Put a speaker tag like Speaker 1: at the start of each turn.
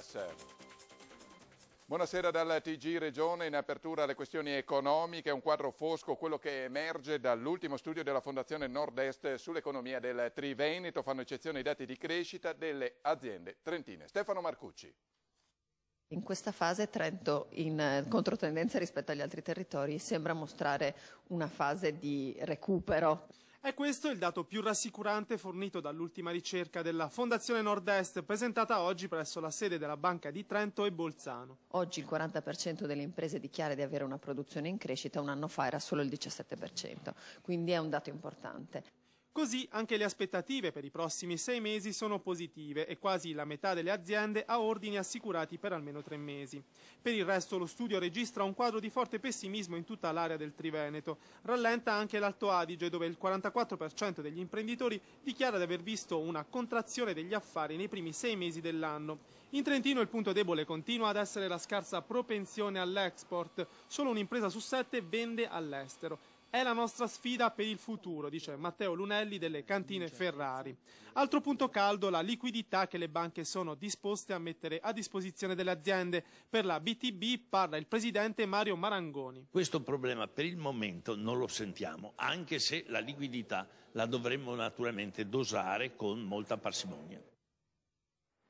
Speaker 1: Cercas. Buonasera dal TG Regione, in apertura alle questioni economiche, un quadro fosco, quello che emerge dall'ultimo studio della Fondazione Nord-Est sull'economia del Triveneto, fanno eccezione i dati di crescita delle aziende trentine. Stefano
Speaker 2: Marcucci.
Speaker 3: In questa fase Trento, in controtendenza rispetto agli altri territori, sembra mostrare una fase di recupero.
Speaker 2: E questo è il dato più rassicurante fornito dall'ultima ricerca della Fondazione Nord-Est presentata oggi presso la sede della Banca di Trento e Bolzano.
Speaker 3: Oggi il 40% delle imprese dichiara di avere una produzione in crescita, un anno fa era solo il 17%, quindi è un dato importante.
Speaker 2: Così anche le aspettative per i prossimi sei mesi sono positive e quasi la metà delle aziende ha ordini assicurati per almeno tre mesi. Per il resto lo studio registra un quadro di forte pessimismo in tutta l'area del Triveneto. Rallenta anche l'Alto Adige dove il 44% degli imprenditori dichiara di aver visto una contrazione degli affari nei primi sei mesi dell'anno. In Trentino il punto debole continua ad essere la scarsa propensione all'export. Solo un'impresa su sette vende all'estero è la nostra sfida per il futuro, dice Matteo Lunelli delle cantine Ferrari. Altro punto caldo, la liquidità che le banche sono disposte a mettere a disposizione delle aziende. Per la BTB parla il presidente Mario Marangoni.
Speaker 4: Questo problema per il momento non lo sentiamo, anche se la liquidità la dovremmo naturalmente dosare con molta parsimonia.